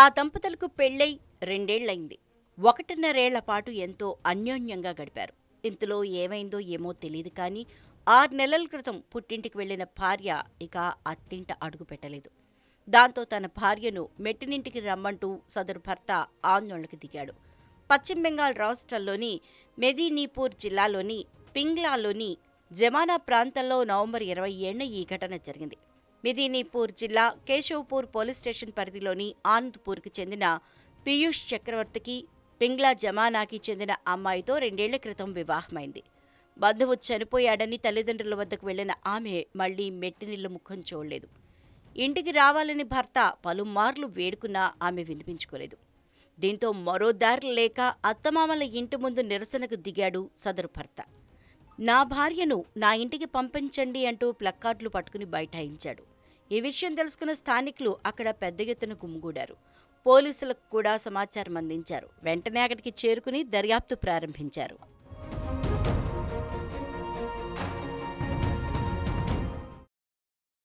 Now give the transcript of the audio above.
ఆ దంపతులకు పెళ్ళై రెండేళ్లైంది ఒకటిన్నరేళ్ల పాటు ఎంతో అన్యోన్యంగా గడిపారు ఇంతలో ఏమైందో ఏమో తెలియదు కానీ ఆరు నెలల క్రితం పుట్టింటికి వెళ్లిన భార్య ఇక అత్తింట అడుగు పెట్టలేదు దాంతో తన భార్యను మెట్టినింటికి రమ్మంటూ సదరు భర్త ఆందోళనకు దిగాడు పశ్చిమ బెంగాల్ రాష్ట్రంలోని మెదీనీపూర్ జిల్లాలోని పింగ్లాలోని జమానా ప్రాంతంలో నవంబర్ ఇరవై ఏడున ఈ ఘటన జరిగింది మిదీనీపూర్ జిల్లా కేశవ్పూర్ పోలీస్ స్టేషన్ పరిధిలోని ఆనంద్పూర్కి చెందిన పీయూష్ చక్రవర్తికి పింగ్లా జమానాకి చెందిన అమ్మాయితో రెండేళ్ల క్రితం వివాహమైంది బంధువు చనిపోయాడని తల్లిదండ్రుల వద్దకు వెళ్లిన ఆమె మళ్లీ మెట్టినిల్లు ముఖం చూడలేదు ఇంటికి రావాలని భర్త పలుమార్లు వేడుకున్నా ఆమె వినిపించుకోలేదు దీంతో మరో దారి లేక అత్తమామల ఇంటి ముందు నిరసనకు దిగాడు సదరు భర్త నా భార్యను నా ఇంటికి పంపించండి అంటూ ప్లక్కార్డులు పట్టుకుని బైఠాయించాడు ఈ విషయం తెలుసుకున్న స్థానికులు అక్కడ పెద్ద ఎత్తున గుమ్మిగూడారు పోలీసులకు కూడా సమాచారం అందించారు వెంటనే అక్కడికి చేరుకుని దర్యాప్తు ప్రారంభించారు